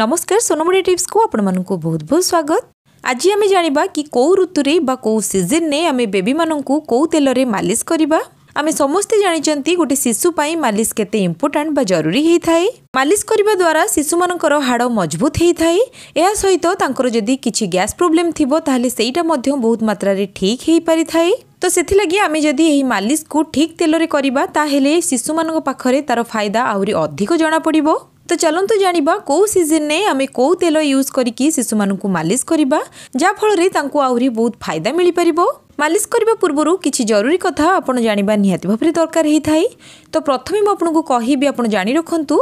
ନମସ୍କାର ସୋନମୁଡ଼ି ଟିପ୍ସକୁ ଆପଣମାନଙ୍କୁ ବହୁତ ବହୁତ ସ୍ୱାଗତ ଆଜି ଆମେ ଜାଣିବା କି କେଉଁ ଋତୁରେ ବା କେଉଁ ସିଜନ୍ରେ ଆମେ ବେବିମାନଙ୍କୁ କେଉଁ ତେଲରେ ମାଲିସ କରିବା ଆମେ ସମସ୍ତେ ଜାଣିଛନ୍ତି ଗୋଟେ ଶିଶୁ ପାଇଁ ମାଲିସ କେତେ ଇମ୍ପୋର୍ଟାଣ୍ଟ ବା ଜରୁରୀ ହୋଇଥାଏ ମାଲିସ କରିବା ଦ୍ୱାରା ଶିଶୁମାନଙ୍କର ହାଡ଼ ମଜବୁତ ହୋଇଥାଏ ଏହା ସହିତ ତାଙ୍କର ଯଦି କିଛି ଗ୍ୟାସ୍ ପ୍ରୋବ୍ଲେମ୍ ଥିବ ତାହେଲେ ସେଇଟା ମଧ୍ୟ ବହୁତ ମାତ୍ରାରେ ଠିକ୍ ହୋଇପାରିଥାଏ ତ ସେଥିଲାଗି ଆମେ ଯଦି ଏହି ମାଲିସକୁ ଠିକ୍ ତେଲରେ କରିବା ତାହେଲେ ଶିଶୁମାନଙ୍କ ପାଖରେ ତା'ର ଫାଇଦା ଆହୁରି ଅଧିକ ଜଣାପଡ଼ିବ ତ ଚାଲନ୍ତୁ ଜାଣିବା କେଉଁ ସିଜନ୍ରେ ଆମେ କେଉଁ ତେଲ ୟୁଜ୍ କରିକି ଶିଶୁମାନଙ୍କୁ ମାଲିସ୍ କରିବା ଯାହାଫଳରେ ତାଙ୍କୁ ଆହୁରି ବହୁତ ଫାଇଦା ମିଳିପାରିବ ମାଲିସ କରିବା ପୂର୍ବରୁ କିଛି ଜରୁରୀ କଥା ଆପଣ ଜାଣିବା ନିହାତି ଭାବରେ ଦରକାର ହୋଇଥାଏ ତ ପ୍ରଥମେ ମୁଁ ଆପଣଙ୍କୁ କହିବି ଆପଣ ଜାଣି ରଖନ୍ତୁ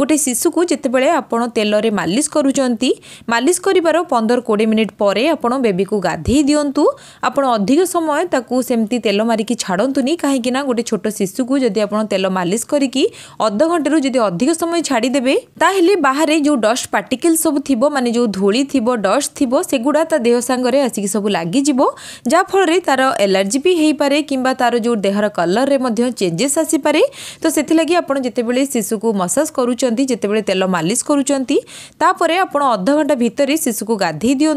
ଗୋଟେ ଶିଶୁକୁ ଯେତେବେଳେ ଆପଣ ତେଲରେ ମାଲିସ କରୁଛନ୍ତି ମାଲିସ କରିବାର ପନ୍ଦର କୋଡ଼ିଏ ମିନିଟ୍ ପରେ ଆପଣ ବେବିକୁ ଗାଧେଇ ଦିଅନ୍ତୁ ଆପଣ ଅଧିକ ସମୟ ତାକୁ ସେମିତି ତେଲ ମାରିକି ଛାଡ଼ନ୍ତୁନି କାହିଁକିନା ଗୋଟେ ଛୋଟ ଶିଶୁକୁ ଯଦି ଆପଣ ତେଲ ମାଲିସ କରିକି ଅଧଘଣ୍ଟାରୁ ଯଦି ଅଧିକ ସମୟ ଛାଡ଼ିଦେବେ ତାହେଲେ ବାହାରେ ଯେଉଁ ଡଷ୍ଟ ପାର୍ଟିକେଲ୍ ସବୁ ଥିବ ମାନେ ଯେଉଁ ଧୂଳି ଥିବ ଡଷ୍ଟ ଥିବ ସେଗୁଡ଼ା ତା ଦେହ ସାଙ୍ଗରେ ଆସିକି ସବୁ ଲାଗିଯିବ ଯାହାଫଳରେ তার এলার্জি বি হয়েপরে কিংবা তার যে দেহর কলর্রে চেঞ্জেস আসিপরে তো সেগে আপনার যেতবে শিশুকে মসাজ করছেন যেতবে তেল মালিশ করছেন তাপরে আপনার অধঘণ্টা ভিতরে শিশুকে গাধেই দিও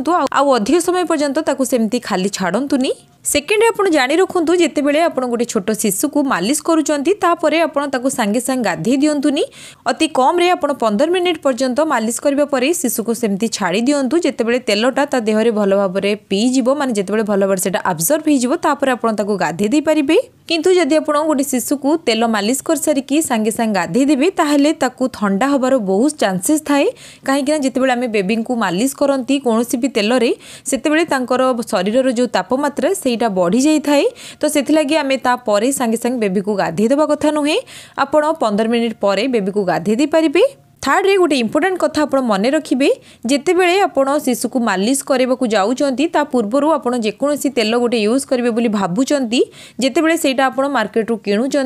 আধিক সময় পর্যন্ত তাকে সেমতি খালি ছাড়তুনি সেকেন্ড আপনার জাঁ রাখুন যেতবে আপনার গোটে ছোট শিশুক মালিশ করছেন তাপরে আপনার তাকে সাগে সাগে গাধে দিওনি অতি কমরে আপনার পনের মিনিট পর্যন্ত মালিশ করা পরে শিশুক সেমতি ছাড়ি দিওন্তু যেতবে তেলটা তা দেহরে ভালো ভাবে পিইযিব মানে যেতবে ভালো ভাবে সেটা আবজর্ভ হয়ে যাব তাপরে আপনার তাকে গাধে দিয়ে পারিবে किंतु जदि आप गोटे शिशु को तेल मालिश कर सारिकी सांगे सांग गाधेदेवी तेल थंडा हबार बहुत चान्सेस थाए कहीं जिते बड़े बेबी को मालिश करती कौन भी तेल से शरीर जो तापम्रा से बढ़ी जाए तो से लगे आम तापर सांगे सांगे बेबी को गाधेदेव कथ नुहे आप पंदर मिनिट पर बेबी को गाधे पारे থার্ডে গোটে ইম্পর্টাট কথা আপনার মনে রাখবে যেতবে আপনার শিশুকে মালিশ করা যাচ্ছেন তা পূর্বর আপনার যেকোন তেল গোটে ইউজ করবে বলে ভাবুচার যেতবে সেইটা আপনার মার্কেট্রু কিছেন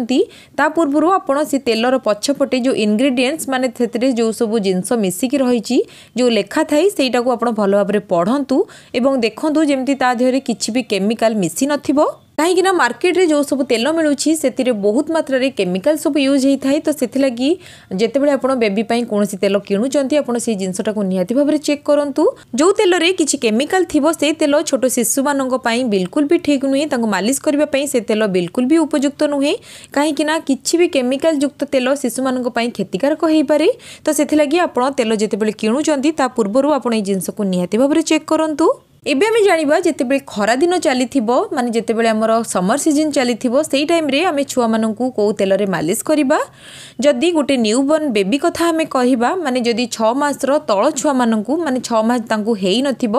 তা পূর্বর আপনার সে তেলর পছপটে যে ইনগ্রিডিয়েন্টস মানে সেতরে যে সব জিনিস মিশিকি রয়েছে যে লেখা থাই সেইটা আপনার ভালোভাবে ভাবে এবং দেখুন যেমি তা দেহরে কিছু বি কেমিকাল মিশি নথিব कहीं मार्केट रे जो सब तेल मिलूँ से बहुत मात्रा रे केमिकल सब यूज होता है तो से लगी जिते बड़े बेबीपाई कौन तेल किणुंट से जिनसटा को निहती भाव में चेक करूँ जो तेल में किसी केमिकाल थी से तेल छोट शिशु मान बिलकुल भी ठीक नुहे मालिस करने से तेल बिलकुल भी उपयुक्त नुहे कहीं किसी केमिकाल युक्त तेल शिशु मानी क्षतिकारक हो पाए तो से लगी आप तेल जिते किणुंता पूर्व आप जिनस को निहती भाव में चेक करूँ ଏବେ ଆମେ ଜାଣିବା ଯେତେବେଳେ ଖରାଦିନ ଚାଲିଥିବ ମାନେ ଯେତେବେଳେ ଆମର ସମର ସିଜନ୍ ଚାଲିଥିବ ସେଇ ଟାଇମ୍ରେ ଆମେ ଛୁଆମାନଙ୍କୁ କେଉଁ ତେଲରେ ମାଲିସ୍ କରିବା ଯଦି ଗୋଟେ ନ୍ୟୁ ବର୍ନ ବେବି କଥା ଆମେ କହିବା ମାନେ ଯଦି ଛଅ ମାସର ତଳ ଛୁଆମାନଙ୍କୁ ମାନେ ଛଅ ମାସ ତାଙ୍କୁ ହେଇନଥିବ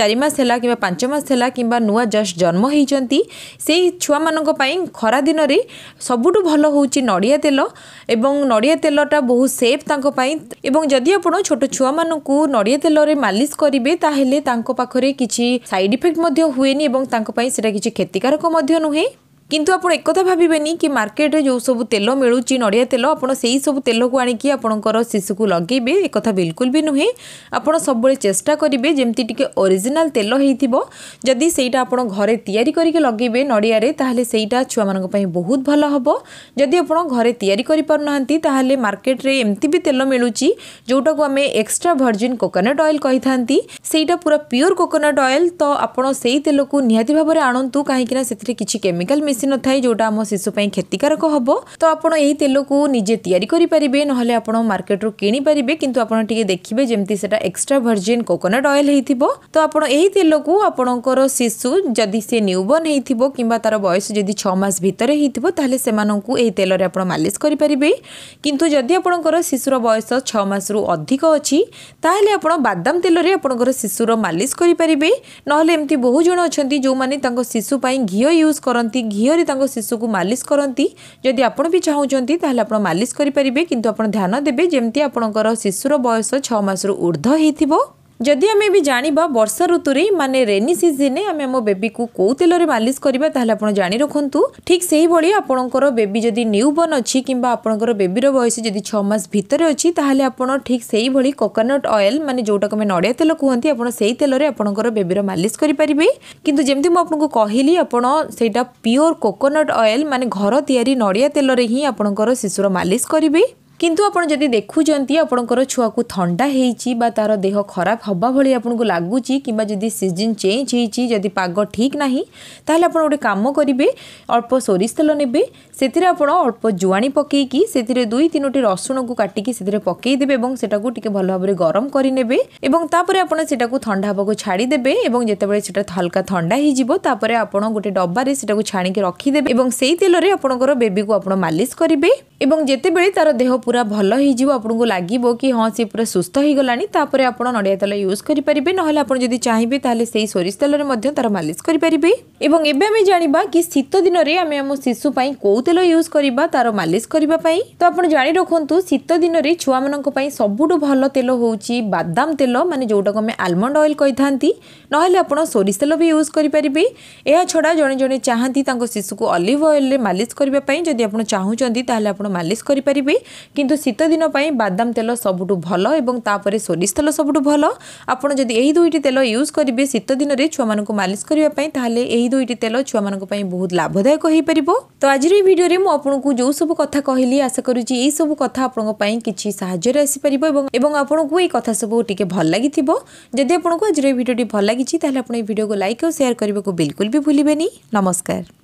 ଚାରି ମାସ ହେଲା କିମ୍ବା ପାଞ୍ଚ ମାସ ହେଲା କିମ୍ବା ନୂଆ ଜଷ୍ଟ ଜନ୍ମ ହେଇଛନ୍ତି ସେଇ ଛୁଆମାନଙ୍କ ପାଇଁ ଖରାଦିନରେ ସବୁଠୁ ଭଲ ହେଉଛି ନଡ଼ିଆ ତେଲ ଏବଂ ନଡ଼ିଆ ତେଲଟା ବହୁତ ସେଫ୍ ତାଙ୍କ ପାଇଁ ଏବଂ ଯଦି ଆପଣ ଛୋଟ ଛୁଆମାନଙ୍କୁ ନଡ଼ିଆ ତେଲରେ ମାଲିସ୍ କରିବେ ତାହେଲେ ତାଙ୍କ ପାଖରେ ପାଖରେ କିଛି ସାଇଡ୍ ଇଫେକ୍ଟ ମଧ୍ୟ ହୁଏନି ଏବଂ ତାଙ୍କ ପାଇଁ ସେଟା କିଛି କ୍ଷତିକାରକ ମଧ୍ୟ ନୁହେଁ किंतु आप एक भावे नहीं कि मार्केट जो सब तेल मिलूँ नड़िया तेल आप सब तेल को आणिक आपंकर शिशु को लगे एक बिलकुल भी नुहे आपड़ सब चेषा करेंगे जमी टे ओरिजिनाल तेल होदि से घर या लगे नड़िया से छुआ मान बहुत भल हम जदि आप घर या मार्केट में एमती भी तेल मिलूँ जोटा को आम एक्सट्रा भर्जिन कोकोनट अएल कही था पूरा प्योर कोकोनट अएल तो आप तेल को निहती भाव में आणतु कहीं किमिकाल मिस ମିଶି ନଥାଏ ଯେଉଁଟା ଆମ ଶିଶୁ ପାଇଁ କ୍ଷତିକାରକ ହେବ ତ ଆପଣ ଏହି ତେଲକୁ ନିଜେ ତିଆରି କରିପାରିବେ ନହେଲେ ଆପଣ ମାର୍କେଟରୁ କିଣିପାରିବେ କିନ୍ତୁ ଆପଣ ଟିକେ ଦେଖିବେ ଯେମିତି ସେଟା ଏକ୍ସଟ୍ରା ଭର୍ଜିନ୍ କୋକୋନଟ୍ ଅଏଲ୍ ହେଇଥିବ ତ ଆପଣ ଏହି ତେଲକୁ ଆପଣଙ୍କର ଶିଶୁ ଯଦି ସେ ନ୍ୟୁବର୍ନ ହେଇଥିବ କିମ୍ବା ତାର ବୟସ ଯଦି ଛଅ ମାସ ଭିତରେ ହେଇଥିବ ତାହେଲେ ସେମାନଙ୍କୁ ଏହି ତେଲରେ ଆପଣ ମାଲିସ କରିପାରିବେ କିନ୍ତୁ ଯଦି ଆପଣଙ୍କର ଶିଶୁର ବୟସ ଛଅ ମାସରୁ ଅଧିକ ଅଛି ତାହେଲେ ଆପଣ ବାଦାମ ତେଲରେ ଆପଣଙ୍କର ଶିଶୁର ମାଲିସ କରିପାରିବେ ନହେଲେ ଏମିତି ବହୁ ଜଣ ଅଛନ୍ତି ଯେଉଁମାନେ ତାଙ୍କ ଶିଶୁ ପାଇଁ ଘିଅ ୟୁଜ୍ କରନ୍ତି ଘିଅ ଘିଅରେ ତାଙ୍କ ଶିଶୁକୁ ମାଲିସ୍ କରନ୍ତି ଯଦି ଆପଣ ବି ଚାହୁଁଛନ୍ତି ତାହେଲେ ଆପଣ ମାଲିସ୍ କରିପାରିବେ କିନ୍ତୁ ଆପଣ ଧ୍ୟାନ ଦେବେ ଯେମିତି ଆପଣଙ୍କର ଶିଶୁର ବୟସ ଛଅ ମାସରୁ ଉର୍ଦ୍ଧ୍ୱ ହେଇଥିବ ଯଦି ଆମେ ବି ଜାଣିବା ବର୍ଷା ଋତୁରେ ମାନେ ରେନି ସିଜିନ୍ରେ ଆମେ ଆମ ବେବିକୁ କେଉଁ ତେଲରେ ମାଲିସ କରିବା ତାହେଲେ ଆପଣ ଜାଣି ରଖନ୍ତୁ ଠିକ୍ ସେହିଭଳି ଆପଣଙ୍କର ବେବି ଯଦି ନ୍ୟୁ ବର୍ନ ଅଛି କିମ୍ବା ଆପଣଙ୍କର ବେବିର ବୟସ ଯଦି ଛଅ ମାସ ଭିତରେ ଅଛି ତାହେଲେ ଆପଣ ଠିକ୍ ସେହିଭଳି କୋକୋନଟ୍ ଅଏଲ୍ ମାନେ ଯେଉଁଟାକୁ ଆମେ ନଡ଼ିଆ ତେଲ କୁହନ୍ତି ଆପଣ ସେଇ ତେଲରେ ଆପଣଙ୍କର ବେବିର ମାଲିସ କରିପାରିବେ କିନ୍ତୁ ଯେମିତି ମୁଁ ଆପଣଙ୍କୁ କହିଲି ଆପଣ ସେଇଟା ପିଓର କୋକୋନଟ୍ ଅଏଲ୍ ମାନେ ଘର ତିଆରି ନଡ଼ିଆ ତେଲରେ ହିଁ ଆପଣଙ୍କର ଶିଶୁର ମାଲିସ କରିବେ কিন্তু ଆପଣ ଯଦି ଦେଖୁଛନ୍ତି ଆପଣଙ୍କର ଛୁଆକୁ ଥଣ୍ଡା ହେଇଛି ବା ତା'ର ଦେହ ଖରାପ ହେବା ଭଳି ଆପଣଙ୍କୁ ଲାଗୁଛି କିମ୍ବା ଯଦି ସିଜନ୍ ଚେଞ୍ଜ ହେଇଛି ଯଦି ପାଗ ଠିକ୍ ନାହିଁ ତାହେଲେ ଆପଣ ଗୋଟେ କାମ କରିବେ ଅଳ୍ପ ସୋରିଷ ତେଲ ନେବେ ସେଥିରେ ଆପଣ ଅଳ୍ପ ଜୁଆଣି ପକାଇକି ସେଥିରେ ଦୁଇ ତିନୋଟି ରସୁଣକୁ କାଟିକି ସେଥିରେ ପକାଇଦେବେ ଏବଂ ସେଟାକୁ ଟିକେ ଭଲ ଭାବରେ ଗରମ କରିନେବେ ଏବଂ ତାପରେ ଆପଣ ସେଟାକୁ ଥଣ୍ଡା ହେବାକୁ ଛାଡ଼ିଦେବେ ଏବଂ ଯେତେବେଳେ ସେଟା ହାଲକା ଥଣ୍ଡା ହେଇଯିବ ତାପରେ ଆପଣ ଗୋଟେ ଡବାରେ ସେଟାକୁ ଛାଣିକି ରଖିଦେବେ ଏବଂ ସେଇ ତେଲରେ ଆପଣଙ୍କର ବେବିକୁ ଆପଣ ମାଲିସ୍ କରିବେ ଏବଂ ଯେତେବେଳେ ତାର ଦେହ ପୁରା ଭଲ ହେଇଯିବ ଆପଣଙ୍କୁ ଲାଗିବ କି ହଁ ସେ ପୁରା ସୁସ୍ଥ ହେଇଗଲାଣି ତାପରେ ଆପଣ ନଡ଼ିଆ ତେଲ ୟୁଜ୍ କରିପାରିବେ ନହେଲେ ଆପଣ ଯଦି ଚାହିଁବେ ତାହେଲେ ସେଇ ସୋରିଷ ତେଲରେ ମଧ୍ୟ ତାର ମାଲିସ କରିପାରିବେ এবং ଏବେ ଆମେ ଜାଣିବା କି ଶୀତ ଦିନରେ ଆମେ ଆମ ଶିଶୁ ପାଇଁ କେଉଁ ତେଲ ୟୁଜ୍ କରିବା ତାର ମାଲିସ କରିବା ପାଇଁ ତ ଆପଣ ଜାଣି ରଖନ୍ତୁ ଶୀତ ଦିନରେ ଛୁଆମାନଙ୍କ ପାଇଁ ସବୁଠୁ ଭଲ ତେଲ ହେଉଛି ବାଦାମ ତେଲ ମାନେ ଯେଉଁଟାକୁ ଆମେ ଆଲମଣ୍ଡ ଅଏଲ୍ କହିଥାନ୍ତି ନହେଲେ ଆପଣ ସୋରିଷ ତେଲ ବି ୟୁଜ୍ କରିପାରିବେ ଏହା ଛଡ଼ା ଜଣେ ଜଣେ ଚାହାନ୍ତି ତାଙ୍କ ଶିଶୁକୁ ଅଲିଭ ଅଏଲ୍ରେ ମାଲିସ କରିବା ପାଇଁ ଯଦି ଆପଣ ଚାହୁଁଛନ୍ତି ତାହେଲେ ଆପଣ ମାଲିସ କରିପାରିବେ କିନ୍ତୁ ଶୀତ ଦିନ ପାଇଁ ବାଦାମ ତେଲ ସବୁଠୁ ଭଲ ଏବଂ ତାପରେ ସୋରିଷ ତେଲ ସବୁଠୁ ଭଲ ଆପଣ ଯଦି ଏହି ଦୁଇଟି ତେଲ ୟୁଜ୍ କରିବେ ଶୀତ ଦିନରେ ଛୁଆମାନଙ୍କୁ ମାଲିସ କରିବା ପାଇଁ ତାହେଲେ ଏହି দুইটি তেল ছুঁয়া বহুত লাভদায়ক হয়েপার তো আজর এই ভিডিওরে মু আপনার যে সব কথা কহিলি আশা করুছি এই সব কথা আপনার কিছু সাহায্যের আসিপার এবং আপনার এই কথা সব টিকি ভাল লাগি যদি আপনার আজর এই ভিডিওটি ভাল লাগিছি তাহলে আপনার এই ভিডিওকে লাইক ও সেয়ার করা বিলকুল বি ভুলবেনি নমস্কার